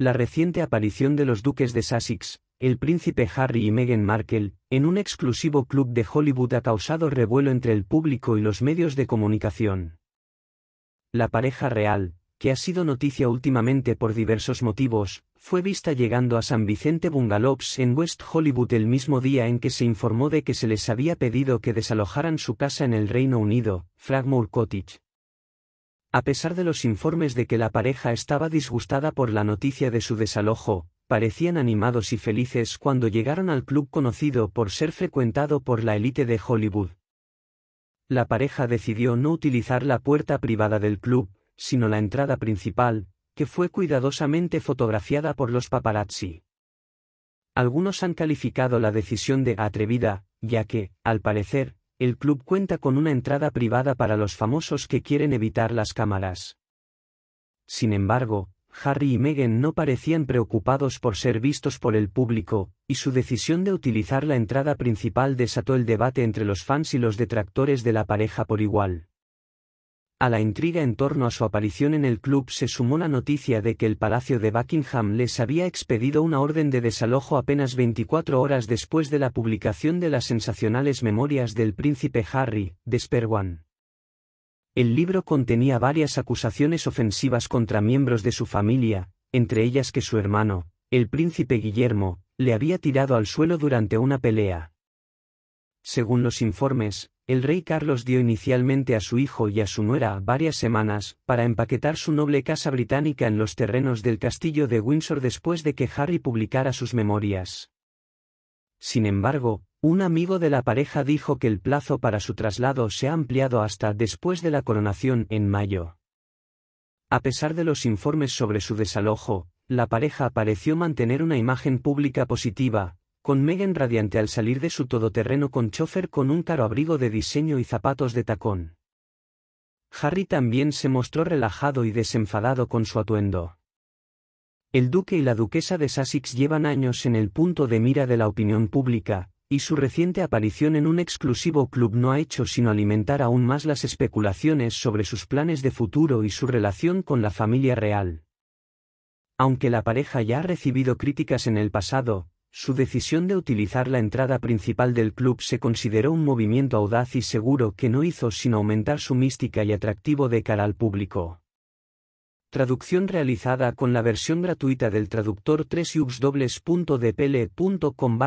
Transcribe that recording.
La reciente aparición de los duques de Sussex, el príncipe Harry y Meghan Markle, en un exclusivo club de Hollywood ha causado revuelo entre el público y los medios de comunicación. La pareja real, que ha sido noticia últimamente por diversos motivos, fue vista llegando a San Vicente Bungalows en West Hollywood el mismo día en que se informó de que se les había pedido que desalojaran su casa en el Reino Unido, Fragmore Cottage. A pesar de los informes de que la pareja estaba disgustada por la noticia de su desalojo, parecían animados y felices cuando llegaron al club conocido por ser frecuentado por la élite de Hollywood. La pareja decidió no utilizar la puerta privada del club, sino la entrada principal, que fue cuidadosamente fotografiada por los paparazzi. Algunos han calificado la decisión de atrevida, ya que, al parecer, el club cuenta con una entrada privada para los famosos que quieren evitar las cámaras. Sin embargo, Harry y Meghan no parecían preocupados por ser vistos por el público, y su decisión de utilizar la entrada principal desató el debate entre los fans y los detractores de la pareja por igual. A la intriga en torno a su aparición en el club se sumó la noticia de que el Palacio de Buckingham les había expedido una orden de desalojo apenas 24 horas después de la publicación de las sensacionales memorias del príncipe Harry, de Sperwan. El libro contenía varias acusaciones ofensivas contra miembros de su familia, entre ellas que su hermano, el príncipe Guillermo, le había tirado al suelo durante una pelea, según los informes, el rey Carlos dio inicialmente a su hijo y a su nuera varias semanas para empaquetar su noble casa británica en los terrenos del castillo de Windsor después de que Harry publicara sus memorias. Sin embargo, un amigo de la pareja dijo que el plazo para su traslado se ha ampliado hasta después de la coronación en mayo. A pesar de los informes sobre su desalojo, la pareja pareció mantener una imagen pública positiva, con Megan radiante al salir de su todoterreno con chofer con un caro abrigo de diseño y zapatos de tacón. Harry también se mostró relajado y desenfadado con su atuendo. El duque y la duquesa de Sussex llevan años en el punto de mira de la opinión pública, y su reciente aparición en un exclusivo club no ha hecho sino alimentar aún más las especulaciones sobre sus planes de futuro y su relación con la familia real. Aunque la pareja ya ha recibido críticas en el pasado, su decisión de utilizar la entrada principal del club se consideró un movimiento audaz y seguro que no hizo sino aumentar su mística y atractivo de cara al público. Traducción realizada con la versión gratuita del traductor 3 ubsdobles.dpl.com